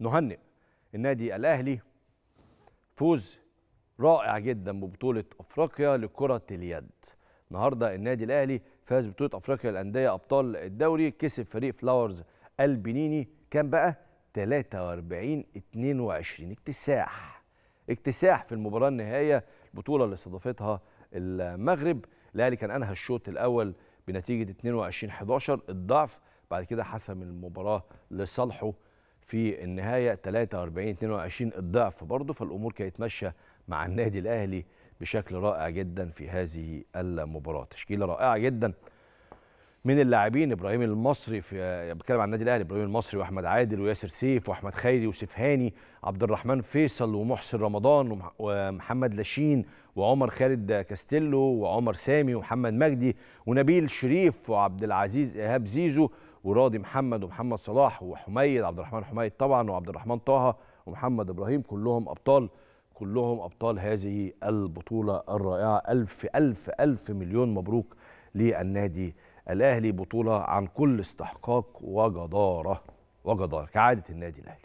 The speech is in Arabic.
نهنئ النادي الاهلي فوز رائع جدا ببطوله افريقيا لكره اليد النهارده النادي الاهلي فاز ببطوله افريقيا للانديه ابطال الدوري كسب فريق فلاورز البنيني كان بقى 43 22 اكتساح اكتساح في المباراه النهائيه البطوله اللي استضافتها المغرب الاهلي كان انهى الشوط الاول بنتيجه 22 11 الضعف بعد كده حسم المباراه لصالحه في النهايه 43 22 الضعف برضه فالامور كانت ماشيه مع النادي الاهلي بشكل رائع جدا في هذه المباراه تشكيله رائعه جدا من اللاعبين ابراهيم المصري في بتكلم عن النادي الاهلي ابراهيم المصري واحمد عادل وياسر سيف واحمد خيري وسيف هاني عبد الرحمن فيصل ومحسن رمضان ومحمد لاشين وعمر خالد كاستيلو وعمر سامي ومحمد مجدي ونبيل شريف وعبد العزيز ايهاب زيزو وراضي محمد ومحمد صلاح وحميد عبد الرحمن حميد طبعا وعبد الرحمن طه ومحمد ابراهيم كلهم ابطال كلهم ابطال هذه البطوله الرائعه الف الف الف مليون مبروك للنادي الاهلي بطوله عن كل استحقاق وجداره وجداره كعاده النادي الاهلي